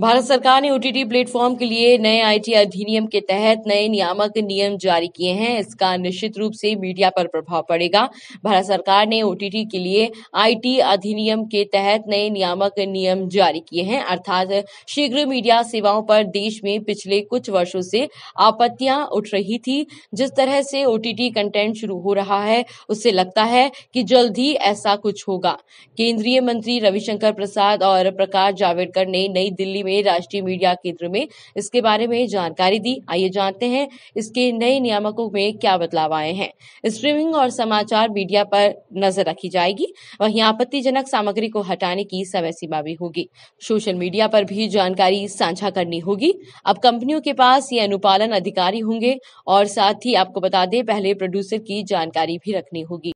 भारत सरकार ने OTT platform के लिए नए आईटी अधिनियम के तहत नए नियामक नियम जारी किए हैं इसका निश्चित रूप से मीडिया पर प्रभाव पड़ेगा भारत सरकार ने ओटीटी के लिए आईटी अधिनियम के तहत नए नियामक नियम जारी किए हैं अर्थात शीघ्र मीडिया सेवाओं पर देश में पिछले कुछ वर्षों से आपत्तियां उठ रही थी जिस तरह से ओटीटी कंटेंट शुरू हो रहा है उससे लगता है कि जल्द ही ऐसा कुछ होगा केंद्रीय मंत्री रविशंकर प्रसाद और प्रकाश जावड़ेकर ने नई दिल्ली में राष्ट्रीय मीडिया केंद्र में इसके बारे में जानकारी दी आइए जानते हैं इसके नए नियामकों में क्या बदलाव आए हैं स्ट्रीमिंग और समाचार मीडिया पर नजर रखी जाएगी वहीं आपत्तिजनक सामग्री को हटाने की समय सीमा भी होगी सोशल मीडिया पर भी जानकारी साझा करनी होगी अब कंपनियों के पास ये अनुपालन अधिकारी होंगे और साथ ही आपको बता दें पहले प्रोड्यूसर की जानकारी भी रखनी होगी